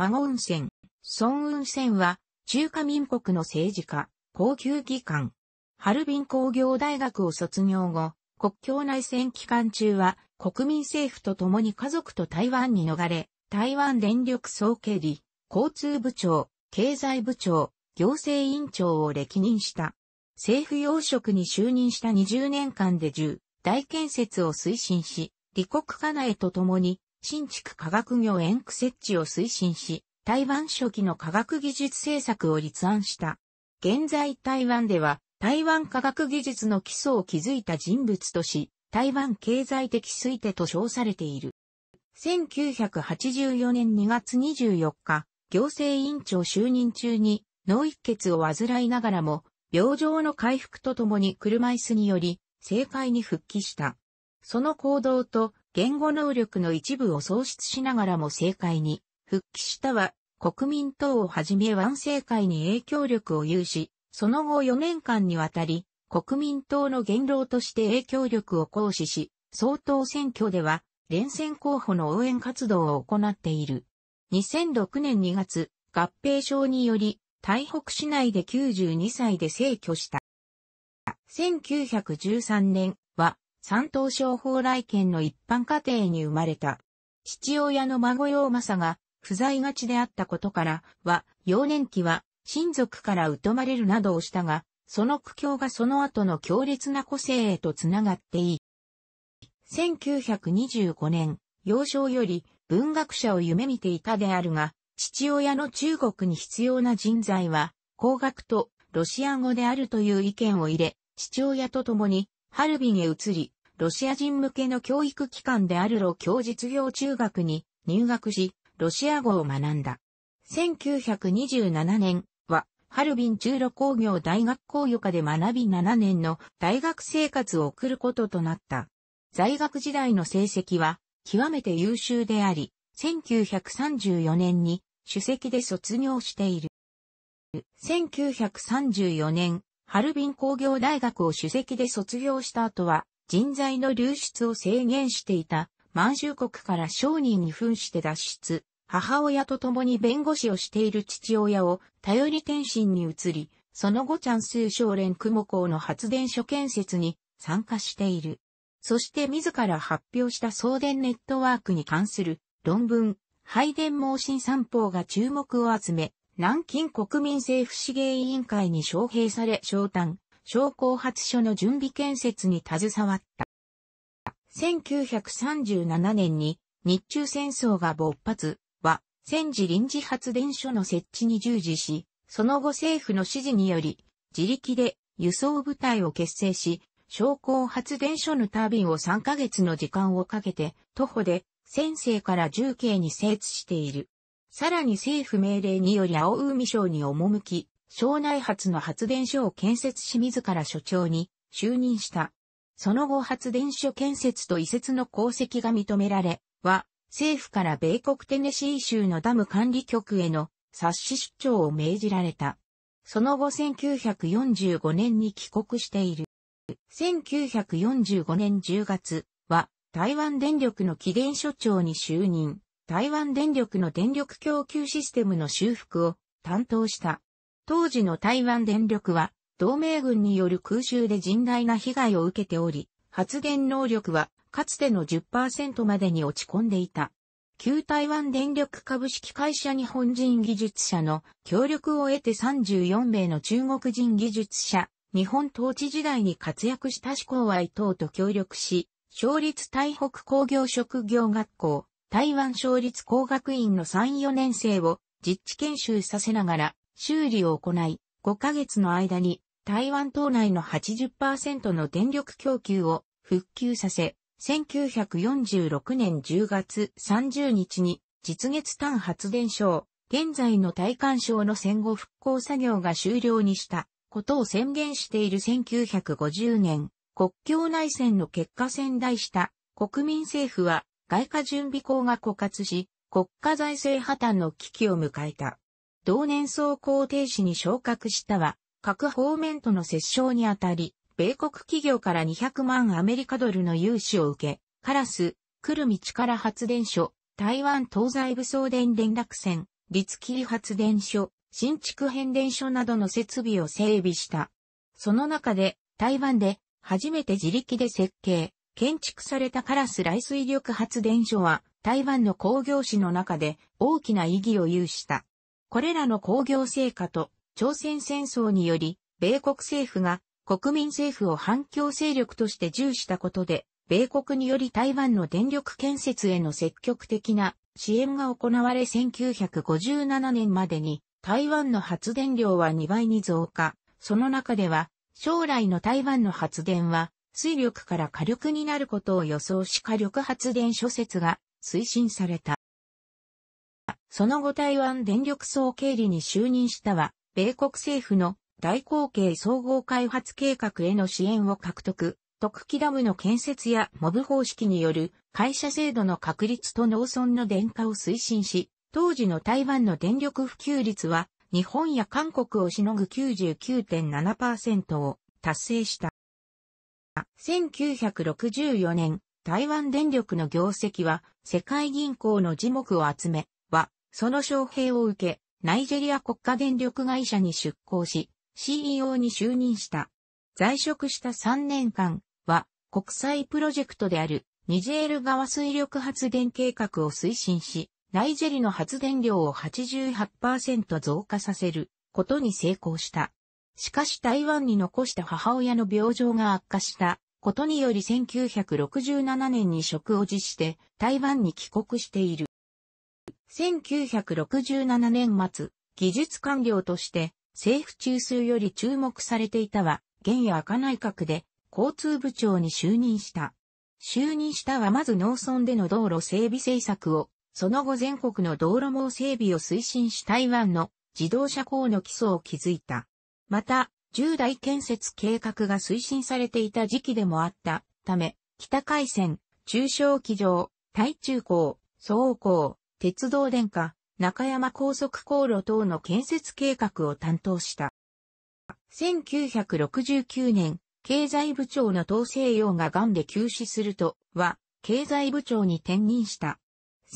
孫雲仙、孫雲仙は、中華民国の政治家、高級機関。ハルビン工業大学を卒業後、国境内戦期間中は、国民政府と共に家族と台湾に逃れ、台湾電力総経理、交通部長、経済部長、行政委員長を歴任した。政府要職に就任した20年間で10、大建設を推進し、李克家内と共に新築科学業園区設置を推進し、台湾初期の科学技術政策を立案した。現在台湾では、台湾科学技術の基礎を築いた人物とし、台湾経済的推定と称されている。1984年2月24日、行政委員長就任中に脳一血を患いながらも、病状の回復とともに車椅子により、政界に復帰した。その行動と言語能力の一部を喪失しながらも政界に復帰したは、国民党をはじめ万政界に影響力を有し、その後4年間にわたり、国民党の元老として影響力を行使し、総統選挙では、連戦候補の応援活動を行っている。2006年2月、合併症により、台北市内で92歳で逝去した。1913年は、山東省蓬莱県の一般家庭に生まれた。父親の孫陽政が不在がちであったことからは、幼年期は親族から疎まれるなどをしたが、その苦境がその後の強烈な個性へとつながっていい。1925年、幼少より文学者を夢見ていたであるが、父親の中国に必要な人材は、工学とロシア語であるという意見を入れ、父親と共にハルビンへ移り、ロシア人向けの教育機関であるロ教実業中学に入学し、ロシア語を学んだ。1927年は、ハルビン中路工業大学校予科で学び7年の大学生活を送ることとなった。在学時代の成績は、極めて優秀であり、1934年に主席で卒業している。1934年、ハルビン工業大学を主席で卒業した後は、人材の流出を制限していた満州国から商人に扮して脱出、母親と共に弁護士をしている父親を頼り転身に移り、その後チャンス少連雲港の発電所建設に参加している。そして自ら発表した送電ネットワークに関する論文、配電盲信三法が注目を集め、南京国民政府資源委員会に招聘され、商談、商工発所の準備建設に携わった。1937年に日中戦争が勃発は戦時臨時発電所の設置に従事し、その後政府の指示により自力で輸送部隊を結成し、商工発電所のタービンを3ヶ月の時間をかけて徒歩で先生から重慶に精通している。さらに政府命令により青海省に赴き、省内発の発電所を建設し自ら所長に就任した。その後発電所建設と移設の功績が認められ、は、政府から米国テネシー州のダム管理局への冊子出張を命じられた。その後1945年に帰国している。1945年10月は台湾電力の機電所長に就任。台湾電力の電力供給システムの修復を担当した。当時の台湾電力は、同盟軍による空襲で甚大な被害を受けており、発電能力はかつての10%までに落ち込んでいた。旧台湾電力株式会社日本人技術者の協力を得て34名の中国人技術者、日本統治時代に活躍した志向愛等と協力し、勝立台北工業職業学校、台湾省立工学院の3、4年生を実地研修させながら修理を行い、5ヶ月の間に台湾島内の80%の電力供給を復旧させ、1946年10月30日に実月単発電所現在の大観省の戦後復興作業が終了にしたことを宣言している1950年、国境内戦の結果仙台した国民政府は外貨準備校が枯渇し、国家財政破綻の危機を迎えた。同年総工停止に昇格したは、各方面との折衝にあたり、米国企業から200万アメリカドルの融資を受け、カラス、来るか力発電所、台湾東西武装電連絡線、立切発電所、新築変電所などの設備を整備した。その中で、台湾で初めて自力で設計、建築されたカラス来水力発電所は台湾の工業史の中で大きな意義を有した。これらの工業成果と朝鮮戦争により米国政府が国民政府を反共勢力として重視したことで米国により台湾の電力建設への積極的な支援が行われ1957年までに台湾の発電量は2倍に増加。その中では将来の台湾の発電は水力から火力になることを予想し火力発電諸説が推進された。その後台湾電力総経理に就任したは、米国政府の大口径総合開発計画への支援を獲得、特機ダムの建設やモブ方式による会社制度の確立と農村の電化を推進し、当時の台湾の電力普及率は日本や韓国をしのぐ99.7%を達成した。1964年、台湾電力の業績は世界銀行の樹木を集め、は、その招聘を受け、ナイジェリア国家電力会社に出向し、CEO に就任した。在職した3年間は、国際プロジェクトであるニジェール川水力発電計画を推進し、ナイジェリの発電量を88%増加させることに成功した。しかし台湾に残した母親の病状が悪化したことにより1967年に職を辞して台湾に帰国している。1967年末、技術官僚として政府中枢より注目されていたは、現赤内閣で交通部長に就任した。就任したはまず農村での道路整備政策を、その後全国の道路網整備を推進し台湾の自動車工の基礎を築いた。また、従来建設計画が推進されていた時期でもあったため、北海線、中小機場、台中港、総港、鉄道電化、中山高速航路等の建設計画を担当した。1969年、経済部長の東西洋が癌で休止すると、は、経済部長に転任した。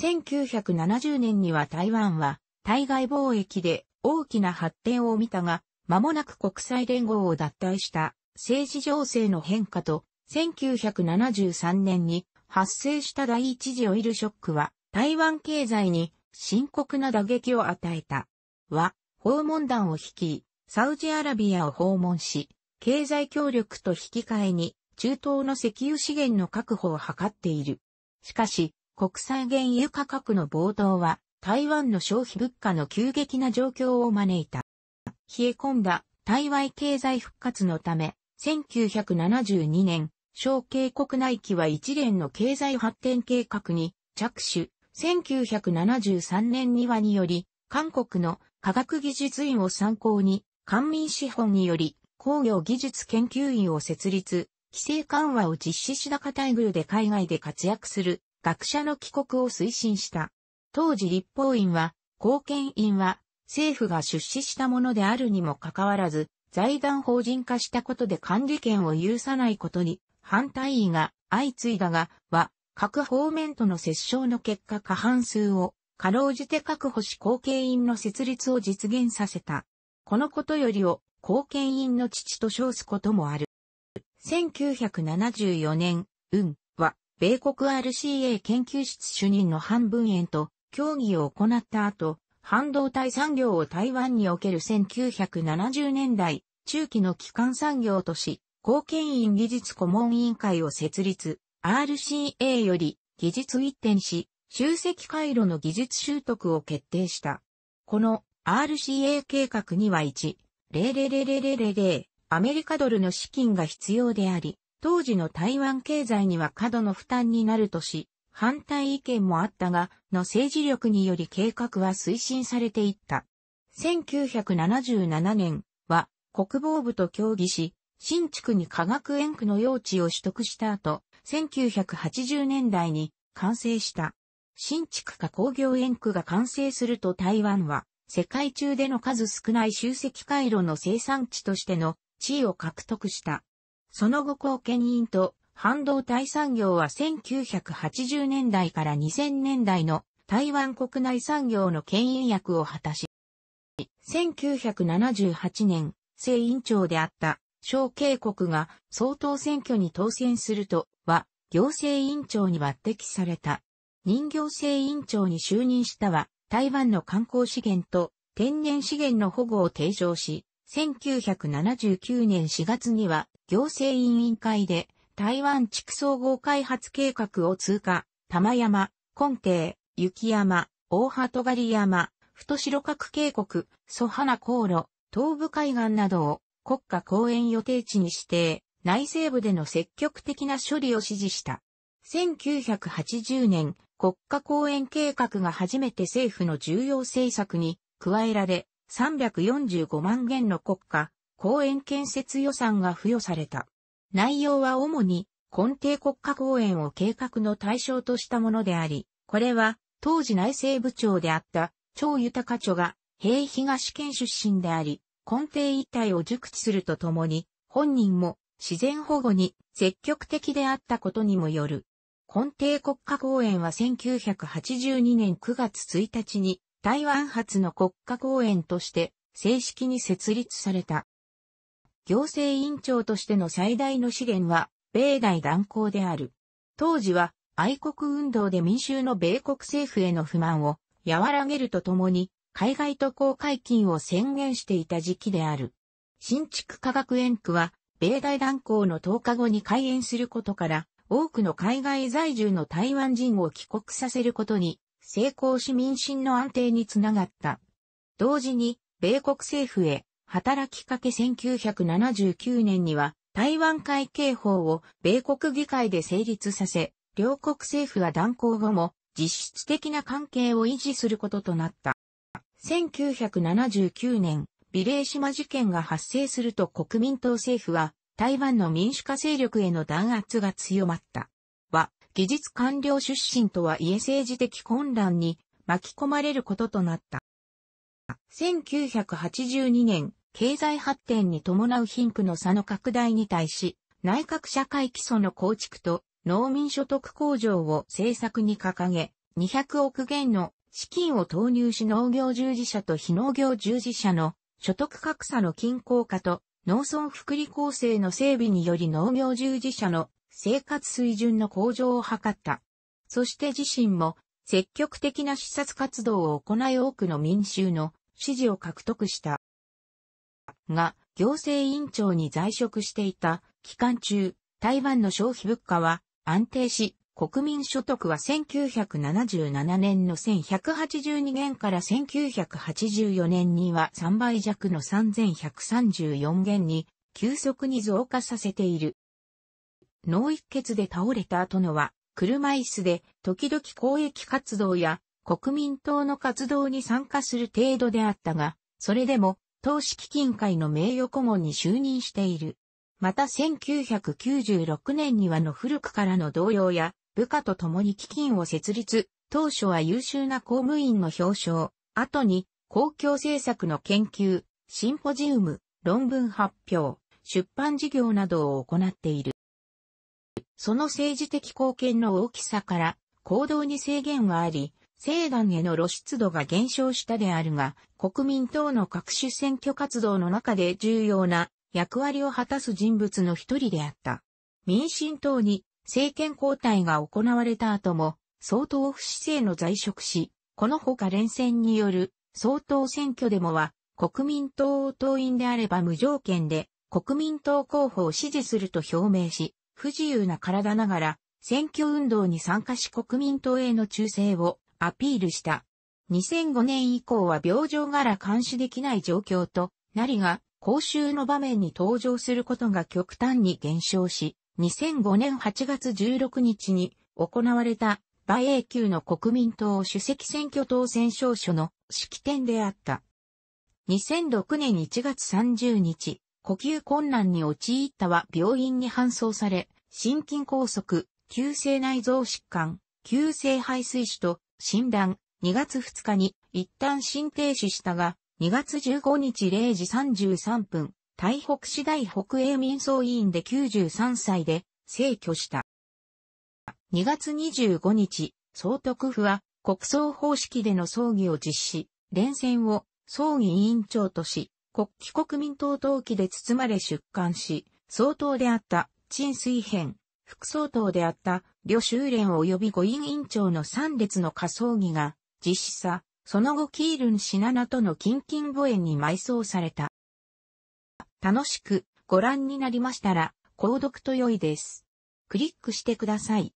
1970年には台湾は、対外貿易で大きな発展を見たが、間もなく国際連合を脱退した政治情勢の変化と、1973年に発生した第一次オイルショックは、台湾経済に深刻な打撃を与えた。は、訪問団を率い、サウジアラビアを訪問し、経済協力と引き換えに、中東の石油資源の確保を図っている。しかし、国際原油価格の暴騰は、台湾の消費物価の急激な状況を招いた。冷え込んだ台湾経済復活のため、1972年、小渓国内期は一連の経済発展計画に着手、1973年にはにより、韓国の科学技術院を参考に、官民資本により工業技術研究院を設立、規制緩和を実施したイグルで海外で活躍する学者の帰国を推進した。当時立法院は、貢献院は政府が出資したものであるにもかかわらず、財団法人化したことで管理権を許さないことに反対意が相次いだが、は、各方面との折衝の結果過半数を、かろうじて確保し後継院の設立を実現させた。このことよりを、後見院の父と称すこともある。1974年、運は、米国 RCA 研究室主任の半分円と、協議を行った後、半導体産業を台湾における1970年代、中期の基幹産業とし、貢献院技術顧問委員会を設立、RCA より技術一転し、集積回路の技術習得を決定した。この RCA 計画には1、0 0 0 0 0 0アメリカドルの資金が必要であり、当時の台湾経済には過度の負担になるとし、反対意見もあったが、の政治力により計画は推進されていった。1977年は国防部と協議し、新築に科学園区の用地を取得した後、1980年代に完成した。新築か工業園区が完成すると台湾は、世界中での数少ない集積回路の生産地としての地位を獲得した。その後、後見員と半導体産業は1980年代から2000年代の台湾国内産業の牽引役を果たし、1978年、政委員長であった小慶国が総統選挙に当選するとは、行政委員長に抜擢された。人行政委員長に就任したは、台湾の観光資源と天然資源の保護を提唱し、1979年4月には行政委員会で台湾地区総合開発計画を通過、玉山、根底、雪山、大鳩狩山、太白角渓谷、蘇花航路、東部海岸などを国家公園予定地に指定、内西部での積極的な処理を指示した。1980年、国家公園計画が初めて政府の重要政策に加えられ、345万元の国家公園建設予算が付与された。内容は主に、根底国家公園を計画の対象としたものであり、これは、当時内政部長であった、超豊課長が、平東県出身であり、根底一体を熟知するとともに、本人も自然保護に積極的であったことにもよる。根底国家公園は1982年9月1日に台湾発の国家公園として正式に設立された。行政委員長としての最大の資源は、米大断交である。当時は、愛国運動で民衆の米国政府への不満を和らげるとともに、海外渡航解禁を宣言していた時期である。新築科学園区は、米大断交の10日後に開園することから、多くの海外在住の台湾人を帰国させることに、成功し民心の安定につながった。同時に、米国政府へ働きかけ1979年には台湾海警法を米国議会で成立させ、両国政府は断交後も実質的な関係を維持することとなった。1979年、美霊島事件が発生すると国民党政府は台湾の民主化勢力への弾圧が強まった。は、技術官僚出身とはいえ政治的混乱に巻き込まれることとなった。1982年、経済発展に伴う貧富の差の拡大に対し、内閣社会基礎の構築と農民所得向上を政策に掲げ、200億元の資金を投入し農業従事者と非農業従事者の所得格差の均衡化と農村福利構成の整備により農業従事者の生活水準の向上を図った。そして自身も積極的な視察活動を行い多くの民衆の支持を獲得した。が行政委員長に在職していた期間中、台湾の消費物価は安定し、国民所得は1977年の1182元から1984年には3倍弱の3134元に急速に増加させている。脳一血で倒れた後のは、車椅子で時々公益活動や国民党の活動に参加する程度であったが、それでも投資基金会の名誉顧問に就任している。また1996年にはの古くからの同僚や部下と共に基金を設立、当初は優秀な公務員の表彰、後に公共政策の研究、シンポジウム、論文発表、出版事業などを行っている。その政治的貢献の大きさから行動に制限はあり、西団への露出度が減少したであるが、国民党の各種選挙活動の中で重要な役割を果たす人物の一人であった。民進党に政権交代が行われた後も、総統不姿勢の在職し、このほか連戦による総統選挙でもは、国民党党員であれば無条件で国民党候補を支持すると表明し、不自由な体ながら選挙運動に参加し国民党への忠誠をアピールした。2005年以降は病状柄監視できない状況となりが、講習の場面に登場することが極端に減少し、2005年8月16日に行われた、バエー級の国民党主席選挙当選証書の式典であった。2006年1月30日、呼吸困難に陥ったは病院に搬送され、心筋梗塞、急性内臓疾患、急性肺水腫と診断、2月2日に一旦心停止したが、2月15日0時33分、台北市大北英民総委員で93歳で、逝去した。2月25日、総督府は国葬方式での葬儀を実施、連戦を葬儀委員長とし、国旗国民党登記で包まれ出刊し、総統であった陳水編、副総統であった、旅秀連及び五院院長の3列の下葬儀が、実施さ、その後キールン・シナナとの近々墓苑に埋葬された。楽しくご覧になりましたら、購読と良いです。クリックしてください。